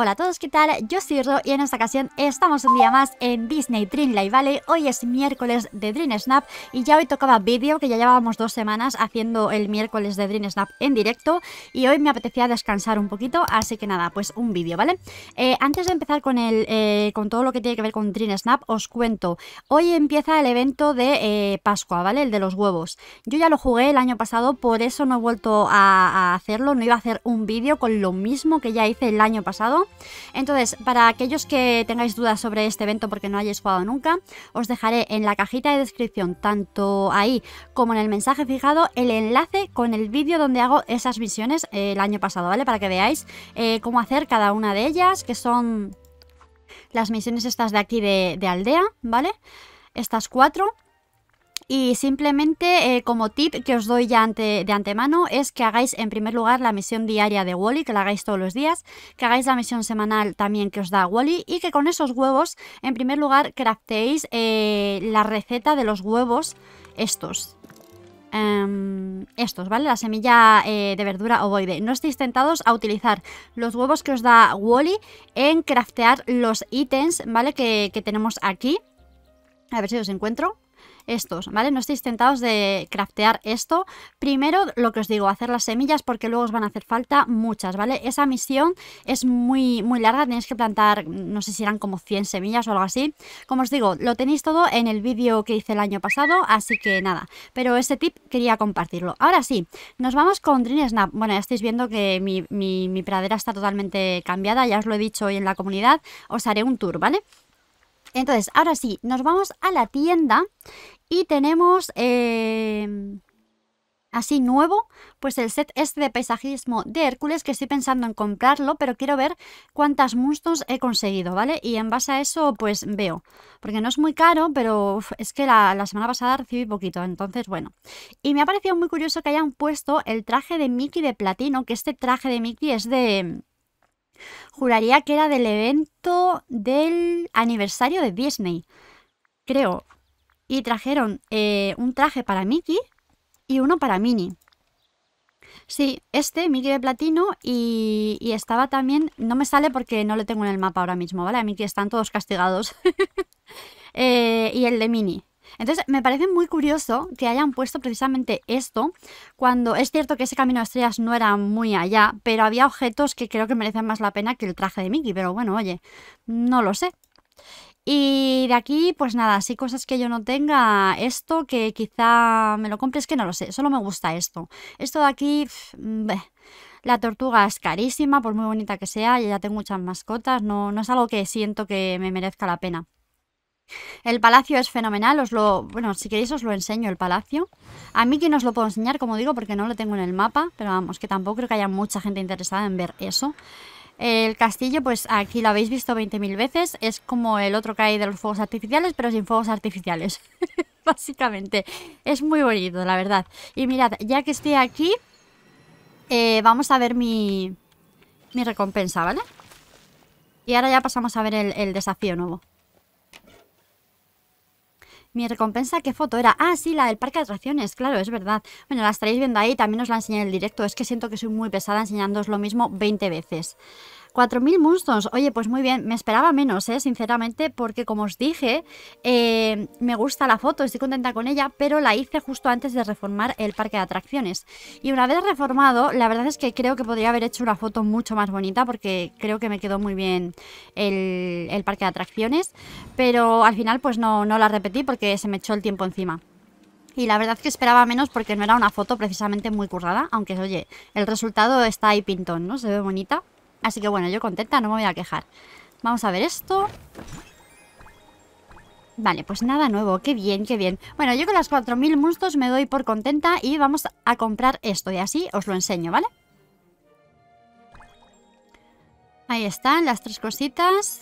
Hola a todos, ¿qué tal? Yo soy Ro y en esta ocasión estamos un día más en Disney Dreamlight ¿vale? Hoy es miércoles de Dream Snap y ya hoy tocaba vídeo, que ya llevábamos dos semanas haciendo el miércoles de Dream Snap en directo y hoy me apetecía descansar un poquito, así que nada, pues un vídeo, ¿vale? Eh, antes de empezar con, el, eh, con todo lo que tiene que ver con Dream Snap, os cuento. Hoy empieza el evento de eh, Pascua, ¿vale? El de los huevos. Yo ya lo jugué el año pasado, por eso no he vuelto a hacerlo, no iba a hacer un vídeo con lo mismo que ya hice el año pasado entonces, para aquellos que tengáis dudas sobre este evento porque no hayáis jugado nunca, os dejaré en la cajita de descripción, tanto ahí como en el mensaje fijado, el enlace con el vídeo donde hago esas misiones eh, el año pasado, ¿vale? Para que veáis eh, cómo hacer cada una de ellas, que son las misiones estas de aquí de aldea, ¿vale? Estas cuatro. Y simplemente eh, como tip que os doy ya de antemano es que hagáis en primer lugar la misión diaria de Wally, que la hagáis todos los días, que hagáis la misión semanal también que os da Wally y que con esos huevos en primer lugar craftéis eh, la receta de los huevos estos. Em, estos, ¿vale? La semilla eh, de verdura ovoide. No estéis tentados a utilizar los huevos que os da Wally en craftear los ítems, ¿vale? Que, que tenemos aquí. A ver si os encuentro estos, ¿vale? No estéis tentados de craftear esto. Primero, lo que os digo, hacer las semillas porque luego os van a hacer falta muchas, ¿vale? Esa misión es muy, muy larga, tenéis que plantar, no sé si eran como 100 semillas o algo así. Como os digo, lo tenéis todo en el vídeo que hice el año pasado, así que nada. Pero ese tip quería compartirlo. Ahora sí, nos vamos con Dream Snap. Bueno, ya estáis viendo que mi, mi pradera está totalmente cambiada, ya os lo he dicho hoy en la comunidad. Os haré un tour, ¿vale? Entonces, ahora sí, nos vamos a la tienda y tenemos em, así nuevo, pues el set este de paisajismo de Hércules, que estoy pensando en comprarlo, pero quiero ver cuántas mustos he conseguido, ¿vale? Y en base a eso, pues veo, porque no es muy caro, pero es que la, la, semana pasada recibí poquito, entonces bueno. Y me ha parecido muy curioso que hayan puesto el traje de Mickey de platino, que este traje de Mickey es de juraría que era del evento del aniversario de Disney, creo. Y trajeron eh, un traje para Mickey y uno para Minnie. Sí, este, Mickey de platino, y, estaba también, no me sale porque no lo tengo en el mapa ahora mismo, ¿vale? A Mickey están todos castigados. Eh, y el de Minnie. Entonces, me parece muy curioso que hayan puesto precisamente esto, cuando es cierto que ese camino de estrellas no era muy allá, pero había objetos que creo que merecen más la pena que el traje de Mickey, pero bueno, oye, no lo sé. Y de aquí, pues nada, sí, cosas que yo no tenga, esto que quizá me lo compre, es que no lo sé, solo me gusta esto. Esto de aquí, la tortuga es carísima, por muy bonita que sea, y ya tengo muchas mascotas, no es algo que siento que me merezca la pena. El palacio es fenomenal, os lo... Bueno, si queréis os lo enseño el palacio. A mí que no os lo puedo enseñar, como digo, porque no lo tengo en el mapa, pero vamos, que tampoco creo que haya mucha gente interesada en ver eso. El castillo, pues aquí lo habéis visto 20.000 veces, es como el otro que hay de los fuegos artificiales, pero sin fuegos artificiales, básicamente. Es muy bonito, la verdad. Y mirad, ya que estoy aquí, eh, vamos a ver mi, mi recompensa, ¿vale? Y ahora ya pasamos a ver el desafío nuevo. Mi recompensa, ¿qué foto era? Ah, sí, la del parque de atracciones, claro, es verdad. Bueno, la estaréis viendo ahí, también os la enseñé en el directo. Es que siento que soy muy pesada enseñándoos lo mismo 20 veces. 4.000 Moonstones. Oye, pues muy bien. Me esperaba menos, ¿eh? sinceramente, porque como os dije, eh, me gusta la foto, estoy contenta con ella, pero la hice justo antes de reformar el parque de atracciones. Y una vez reformado, la verdad es que creo que podría haber hecho una foto mucho más bonita porque creo que me quedó muy bien el, parque de atracciones. Pero al final, pues no, no la repetí porque se me echó el tiempo encima. Y la verdad es que esperaba menos porque no era una foto precisamente muy currada, aunque oye, el resultado está ahí pintón, ¿no? Se ve bonita. Así que bueno, yo contenta, no me voy a quejar. Vamos a ver esto. Vale, pues nada nuevo, qué bien, qué bien. Bueno, yo con las 4.000 mustos me doy por contenta y vamos a comprar esto y así os lo enseño, ¿vale? Ahí están las tres cositas.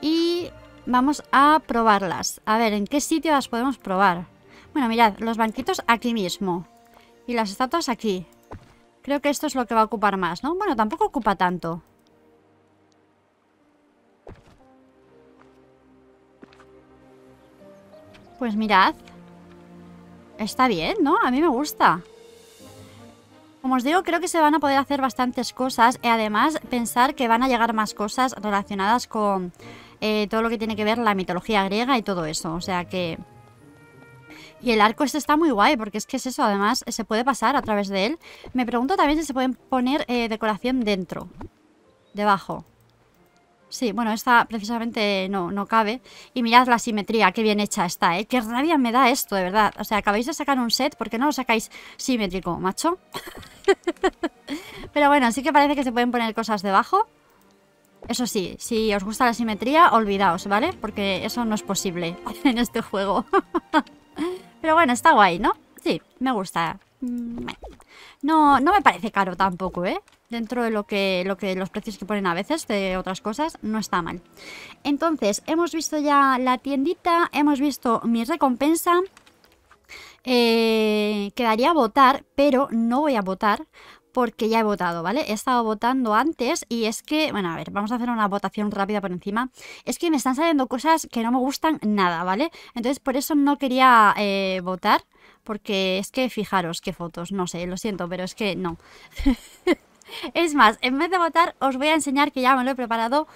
Y vamos a probarlas. A ver, ¿en qué sitio las podemos probar? Bueno, mirad, los banquitos aquí mismo. Y las estatuas aquí. Creo que esto es lo que va a ocupar más, ¿no? Bueno, tampoco ocupa tanto. Pues mirad. Está bien, ¿no? A mí me gusta. Como os digo, creo que se van a poder hacer bastantes cosas y además pensar que van a llegar más cosas relacionadas con eh, todo lo que tiene que ver la mitología griega y todo eso. O sea que y el arco este está muy guay, porque es que es eso, además se puede pasar a través de él. Me pregunto también si se pueden poner eh, decoración dentro, debajo. Sí, bueno, esta precisamente no, no cabe. Y mirad la simetría, qué bien hecha está, ¿eh? Qué rabia me da esto, de verdad. O sea, acabáis de sacar un set, ¿por qué no lo sacáis simétrico, macho? Pero bueno, sí que parece que se pueden poner cosas debajo. Eso sí, si os gusta la simetría, olvidaos, ¿vale? Porque eso no es posible en este juego. Pero bueno, está guay, ¿no? Sí, me gusta. Mm, no, no me parece caro tampoco, ¿eh? Dentro de lo que, lo que los precios que ponen a veces de otras cosas, no está mal. Entonces, hemos visto ya la tiendita, hemos visto mi recompensa. Eh, quedaría votar, pero no voy a votar porque ya he votado, ¿vale? He estado votando antes y es que, bueno, a ver, vamos a hacer una votación rápida por encima. Es que me están saliendo cosas que no me gustan nada, ¿vale? Entonces por eso no quería eh, votar, porque es que fijaros qué fotos, no sé, lo siento, pero es que no. es más, en vez de votar os voy a enseñar que ya me lo he preparado.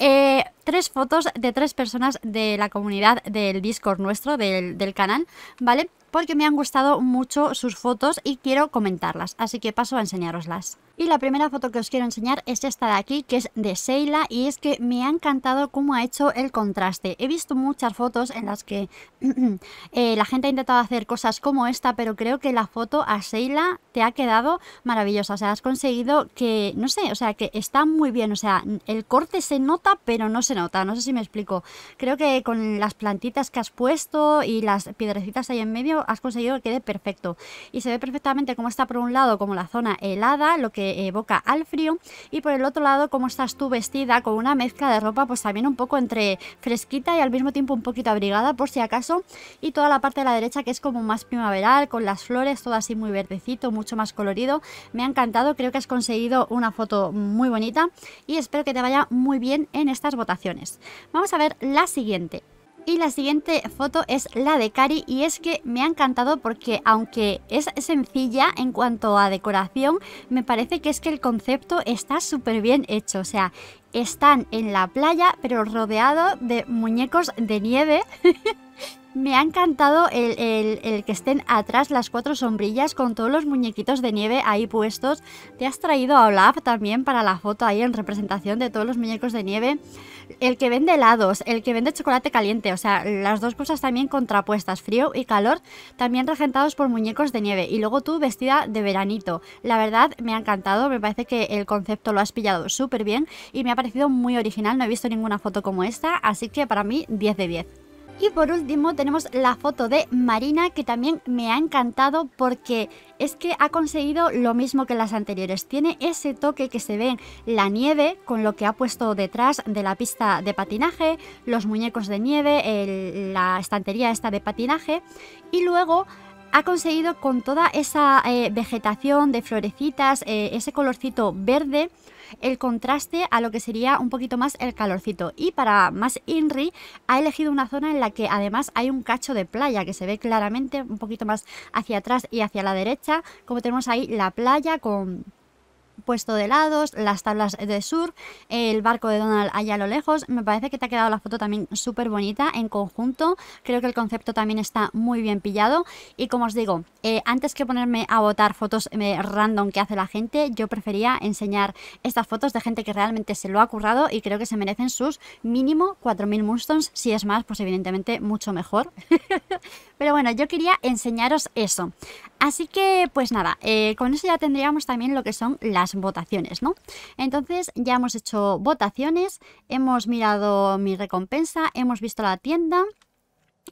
Eh, tres fotos de tres personas de la comunidad del Discord nuestro, del, del canal, ¿vale? porque me han gustado mucho sus fotos y quiero comentarlas, así que paso a enseñaroslas. Y la primera foto que os quiero enseñar es esta de aquí, que es de seila y es que me ha encantado cómo ha hecho el contraste. He visto muchas fotos en las que eh, la gente ha intentado hacer cosas como esta, pero creo que la foto a Sheila te ha quedado maravillosa. O sea, has conseguido que, no sé, o sea, que está muy bien. O sea, el corte se nota, pero no se nota. No sé si me explico. Creo que con las plantitas que has puesto y las piedrecitas ahí en medio, has conseguido que quede perfecto. Y se ve perfectamente cómo está por un lado como la zona helada, lo que evoca al frío, y por el otro lado cómo estás tú vestida con una mezcla de ropa pues también un poco entre fresquita y al mismo tiempo un poquito abrigada por si acaso, y toda la parte de la derecha que es como más primaveral, con las flores, todo así muy verdecito, mucho más colorido. Me ha encantado, creo que has conseguido una foto muy bonita y espero que te vaya muy bien en estas votaciones. Vamos a ver la siguiente. Y la siguiente foto es la de Cari y es que me ha encantado porque aunque es sencilla en cuanto a decoración, me parece que es que el concepto está súper bien hecho. O sea, están en la playa pero rodeado de muñecos de nieve Me ha encantado el, que estén atrás las cuatro sombrillas con todos los muñequitos de nieve ahí puestos. Te has traído a Olaf también para la foto ahí en representación de todos los muñecos de nieve. El que vende helados, el que vende chocolate caliente, o sea, las dos cosas también contrapuestas, frío y calor, también regentados por muñecos de nieve. Y luego tú vestida de veranito. La verdad, me ha encantado, me parece que el concepto lo has pillado súper bien y me ha parecido muy original, no he visto ninguna foto como esta, así que para mí 10 de 10. Y por último tenemos la foto de Marina que también me ha encantado porque es que ha conseguido lo mismo que las anteriores. Tiene ese toque que se ve en la nieve con lo que ha puesto detrás de la pista de patinaje, los muñecos de nieve, la estantería esta de patinaje y luego ha conseguido con toda esa eh, vegetación de florecitas, eh, ese colorcito verde, el contraste a lo que sería un poquito más el calorcito. Y para más INRI ha elegido una zona en la que además hay un cacho de playa que se ve claramente un poquito más hacia atrás y hacia la derecha, como tenemos ahí la playa con puesto de lados, las tablas de sur, el barco de Donald allá a lo lejos. Me parece que te ha quedado la foto también súper bonita en conjunto. Creo que el concepto también está muy bien pillado. Y como os digo, eh, antes que ponerme a votar fotos eh, random que hace la gente, yo prefería enseñar estas fotos de gente que realmente se lo ha currado y creo que se merecen sus mínimo 4.000 Moonstones. Si es más, pues evidentemente mucho mejor. Pero bueno, yo quería enseñaros eso. Así que, pues nada, eh, con eso ya tendríamos también lo que son las votaciones, ¿no? Entonces ya hemos hecho votaciones, hemos mirado mi recompensa, hemos visto la tienda.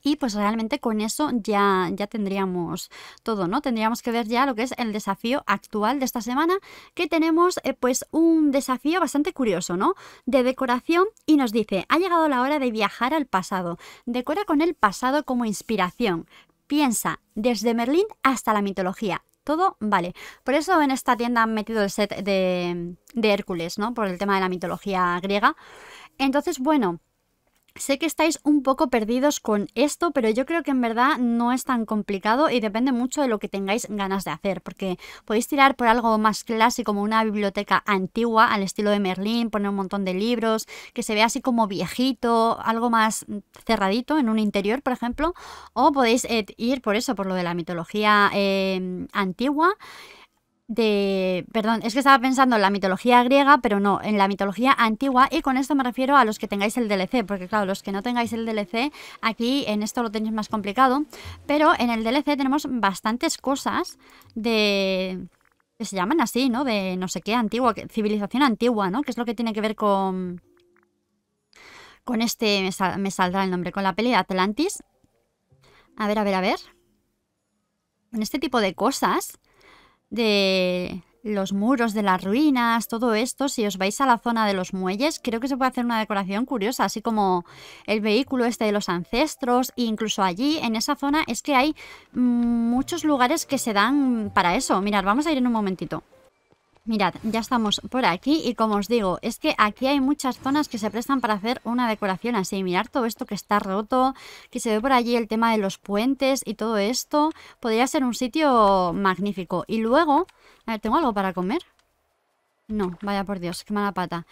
Y pues realmente con eso ya, ya tendríamos todo, ¿no? Tendríamos que ver ya lo que es el desafío actual de esta semana, que tenemos eh, pues un desafío bastante curioso, ¿no? De decoración y nos dice, ha llegado la hora de viajar al pasado. Decora con el pasado como inspiración piensa, desde Merlín hasta la mitología. Todo vale. Por eso en esta tienda han metido el set de, de Hércules, ¿no? Por el tema de la mitología griega. Entonces, bueno, Sé que estáis un poco perdidos con esto, pero yo creo que en verdad no es tan complicado y depende mucho de lo que tengáis ganas de hacer, porque podéis tirar por algo más clásico, como una biblioteca antigua, al estilo de Merlín, poner un montón de libros, que se vea así como viejito, algo más cerradito en un interior, por ejemplo, o podéis eh, ir por eso, por lo de la mitología em, antigua de, perdón, es que estaba pensando en la mitología griega, pero no, en la mitología antigua y con esto me refiero a los que tengáis el DLC, porque claro, los que no tengáis el DLC, aquí en esto lo tenéis más complicado, pero en el DLC tenemos bastantes cosas de que se llaman así, ¿no? De no sé qué antigua, civilización antigua, ¿no? Que es lo que tiene que ver con con este me, saldrá el nombre, con la peli de Atlantis. A ver, a ver, a ver. En este tipo de cosas de los muros de las ruinas, todo esto, si os vais a la zona de los muelles, creo que se puede hacer una decoración curiosa, así como el vehículo este de los ancestros, e incluso allí, en esa zona, es que hay mm, muchos lugares que se dan para eso. Mirad, vamos a ir en un momentito. Mirad, ya estamos por aquí y como os digo, es que aquí hay muchas zonas que se prestan para hacer una decoración así. Mirar todo esto que está roto, que se ve por allí el tema de los puentes y todo esto. Podría ser un sitio magnífico. Y luego, a ver, ¿tengo algo para comer? No, vaya por Dios, qué mala pata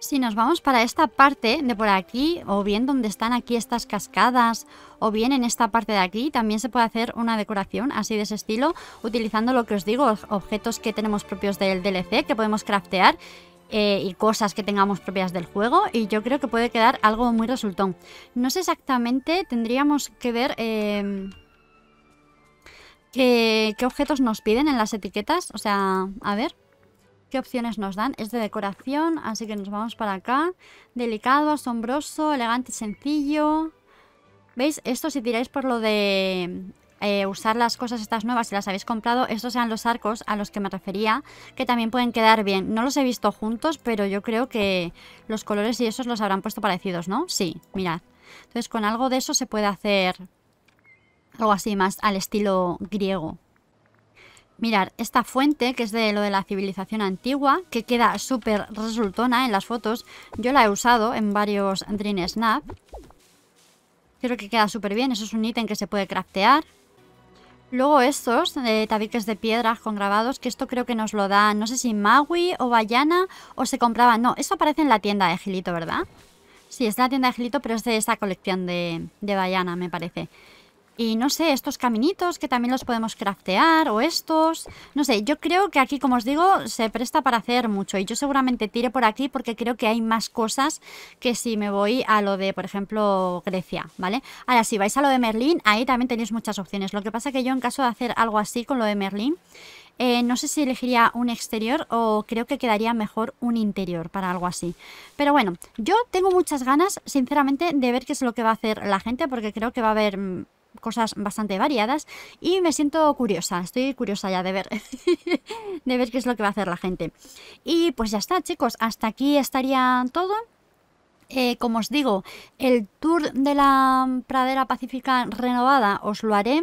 si nos vamos para esta parte de por aquí, o bien donde están aquí estas cascadas, o bien en esta parte de aquí, también se puede hacer una decoración así de ese estilo, utilizando lo que os digo, objetos que tenemos propios del DLC, que podemos craftear, eh, y cosas que tengamos propias del juego y yo creo que puede quedar algo muy resultón. No sé exactamente, tendríamos que ver... Em, qué, ¿Qué objetos nos piden en las etiquetas? O sea, a ver qué opciones nos dan. Es de decoración, así que nos vamos para acá. Delicado, asombroso, elegante, sencillo. ¿Veis? Esto si tiráis por lo de eh, usar las cosas estas nuevas, si las habéis comprado, estos sean los arcos a los que me refería, que también pueden quedar bien. No los he visto juntos, pero yo creo que los colores y esos los habrán puesto parecidos, ¿no? Sí, mirad. Entonces con algo de eso se puede hacer algo así más al estilo griego. Mirar, esta fuente, que es de lo de la civilización antigua, que queda súper resultona en las fotos, yo la he usado en varios Dream Snap. Creo que queda súper bien, eso es un ítem que se puede craftear. Luego estos, tabiques de piedras con grabados, que esto creo que nos lo dan, no sé si Maui o Bayana, o se compraba. No, eso aparece en la tienda de Gilito, ¿verdad? Sí, es la tienda de Gilito, pero es de esa colección de, de Bayana, me parece. Y no sé, estos caminitos que también los podemos craftear o estos. No sé, yo creo que aquí, como os digo, se presta para hacer mucho. Y yo seguramente tire por aquí porque creo que hay más cosas que si me voy a lo de, por ejemplo, Grecia, ¿vale? Ahora, si vais a lo de Merlín, ahí también tenéis muchas opciones. Lo que pasa que yo en caso de hacer algo así con lo de Merlín, eh, no sé si elegiría un exterior o creo que quedaría mejor un interior para algo así. Pero bueno, yo tengo muchas ganas, sinceramente, de ver qué es lo que va a hacer la gente porque creo que va a haber mm, cosas bastante variadas y me siento curiosa, estoy curiosa ya de ver, de ver qué es lo que va a hacer la gente. Y pues ya está chicos, hasta aquí estaría todo. Eh, como os digo, el tour de la pradera pacífica renovada os lo haré.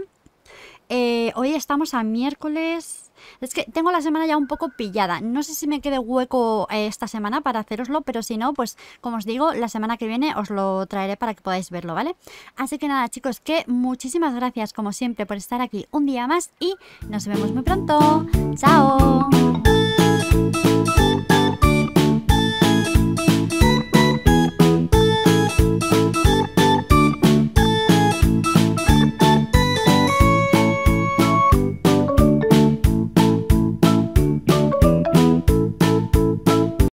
Eh, hoy estamos a miércoles es que tengo la semana ya un poco pillada. No sé si me quede hueco eh, esta semana para haceroslo, pero si no, pues como os digo, la semana que viene os lo traeré para que podáis verlo, ¿vale? Así que nada, chicos, que muchísimas gracias como siempre por estar aquí un día más y nos vemos muy pronto. ¡Chao!